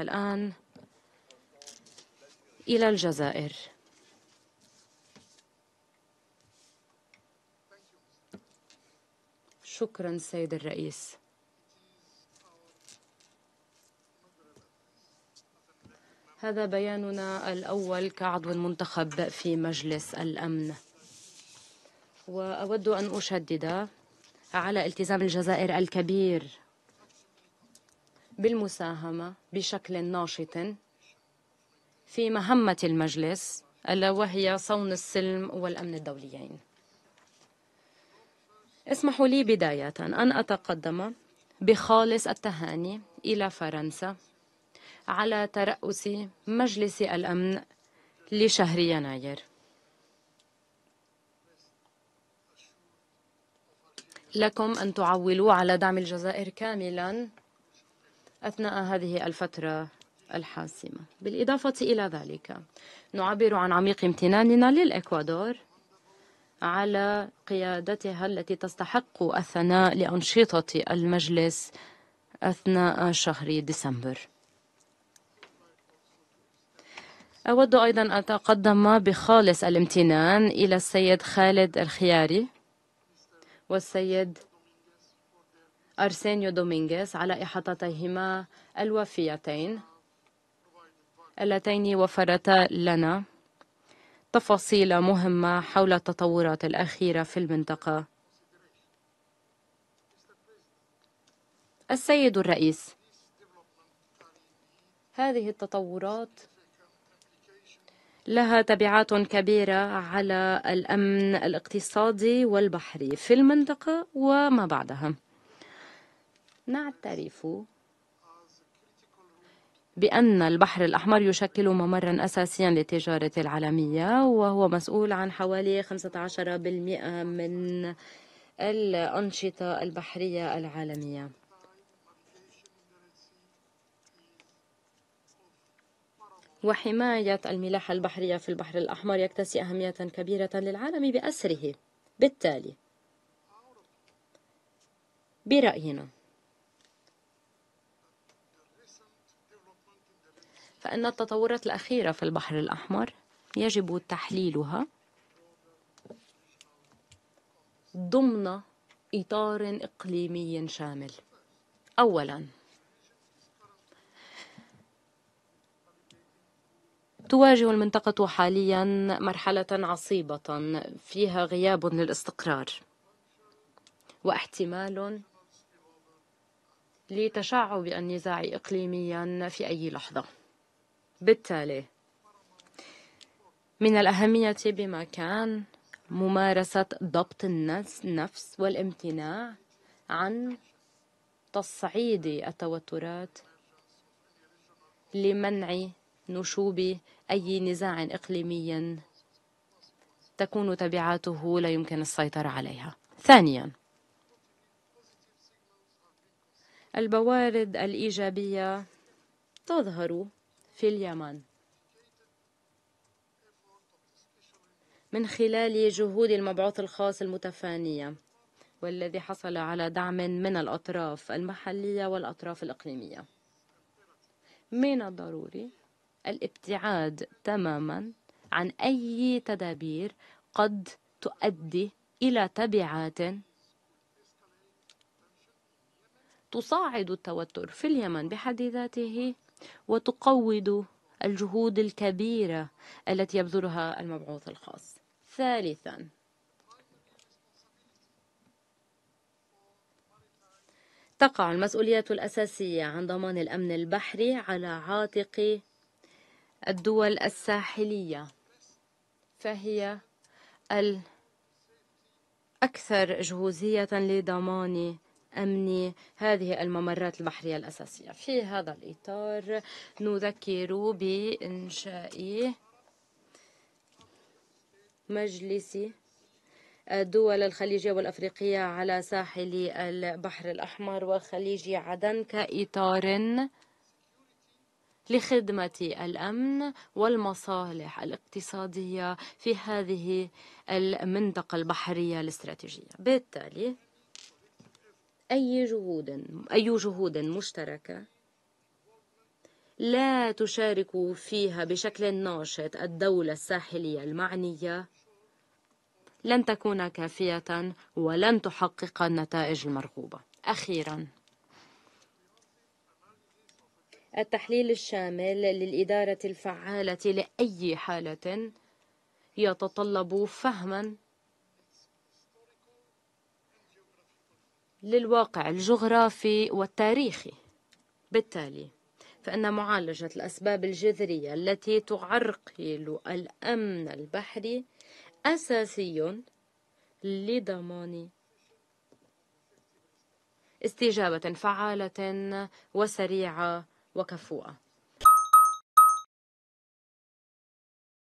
الآن إلى الجزائر شكرا سيد الرئيس هذا بياننا الأول كعضو منتخب في مجلس الأمن وأود أن أشدد على التزام الجزائر الكبير بالمساهمة بشكل ناشط في مهمة المجلس ألا وهي صون السلم والأمن الدوليين اسمحوا لي بداية أن أتقدم بخالص التهاني إلى فرنسا على ترأس مجلس الأمن لشهر يناير لكم أن تعولوا على دعم الجزائر كاملاً أثناء هذه الفترة الحاسمة بالإضافة إلى ذلك نعبر عن عميق امتناننا للإكوادور على قيادتها التي تستحق الثناء لأنشطة المجلس أثناء شهر ديسمبر أود أيضا أن أتقدم بخالص الامتنان إلى السيد خالد الخياري والسيد أرسينيو دومينغيز على إحاطتيهما الوفيتين اللتين وفرتا لنا تفاصيل مهمة حول التطورات الأخيرة في المنطقة. السيد الرئيس، هذه التطورات لها تبعات كبيرة على الأمن الاقتصادي والبحري في المنطقة وما بعدها. نعترف بأن البحر الأحمر يشكل ممرا أساسيا للتجارة العالمية وهو مسؤول عن حوالي 15% من الأنشطة البحرية العالمية وحماية الملاحة البحرية في البحر الأحمر يكتسي أهمية كبيرة للعالم بأسره بالتالي برأينا فإن التطورات الأخيرة في البحر الأحمر يجب تحليلها ضمن إطار إقليمي شامل أولا تواجه المنطقة حاليا مرحلة عصيبة فيها غياب للاستقرار واحتمال لتشعب النزاع إقليميا في أي لحظة بالتالي من الأهمية بما كان ممارسة ضبط النفس والامتناع عن تصعيد التوترات لمنع نشوب أي نزاع إقليمي تكون تبعاته لا يمكن السيطرة عليها. ثانيا البوارد الإيجابية تظهر في اليمن من خلال جهود المبعوث الخاص المتفانية والذي حصل على دعم من الأطراف المحلية والأطراف الإقليمية من الضروري الابتعاد تماما عن أي تدابير قد تؤدي إلى تبعات تصاعد التوتر في اليمن بحد ذاته وتقوض الجهود الكبيرة التي يبذلها المبعوث الخاص ثالثا تقع المسؤولية الأساسية عن ضمان الأمن البحري على عاتق الدول الساحلية فهي الأكثر جهوزية لضمان أمني هذه الممرات البحرية الأساسية في هذا الإطار نذكر بإنشاء مجلس الدول الخليجية والأفريقية على ساحل البحر الأحمر وخليج عدن كإطار لخدمة الأمن والمصالح الاقتصادية في هذه المنطقة البحرية الاستراتيجية بالتالي أي جهود أي جهود مشتركة لا تشارك فيها بشكل ناشط الدولة الساحلية المعنية لن تكون كافية ولن تحقق النتائج المرغوبة أخيرا التحليل الشامل للإدارة الفعالة لأي حالة يتطلب فهما للواقع الجغرافي والتاريخي بالتالي فإن معالجة الأسباب الجذرية التي تعرقل الأمن البحري أساسي لضمان استجابة فعالة وسريعة وكفوءة